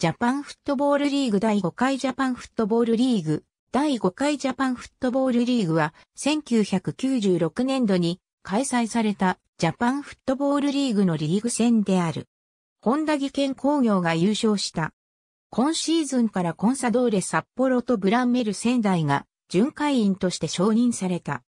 ジャパンフットボールリーグ第5回ジャパンフットボールリーグ。第5回ジャパンフットボールリーグは、1996年度に開催されたジャパンフットボールリーグのリーグ戦である。本田技研工業が優勝した。今シーズンからコンサドーレ札幌とブランメル仙台が巡回員として承認された。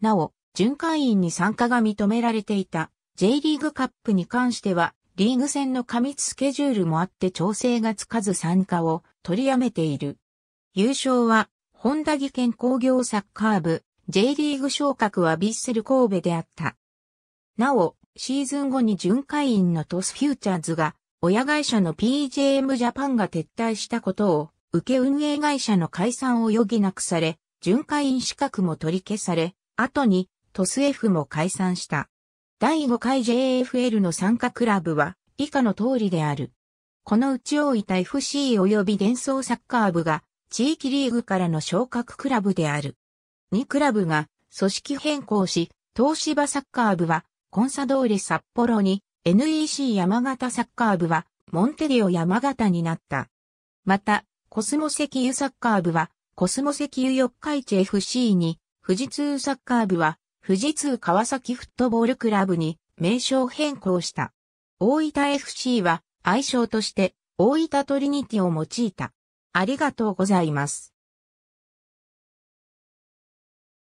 なお、巡回員に参加が認められていた J リーグカップに関してはリーグ戦の過密スケジュールもあって調整がつかず参加を取りやめている。優勝は、本田技研工業サッカー部、J リーグ昇格はヴィッセル神戸であった。なお、シーズン後に巡回員のトスフューチャーズが、親会社の PJM ジャパンが撤退したことを、受け運営会社の解散を余儀なくされ、巡回員資格も取り消され、後にトス F も解散した。第5回 JFL の参加クラブは以下の通りである。このうち大分 FC 及び伝送サッカー部が地域リーグからの昇格クラブである。2クラブが組織変更し、東芝サッカー部はコンサドーレ札幌に、NEC 山形サッカー部はモンテディオ山形になった。また、コスモ石油サッカー部はコスモ石油四日市 FC に、富士通サッカー部は富士通川崎フットボールクラブに名称変更した。大分 FC は愛称として大分トリニティを用いた。ありがとうございます。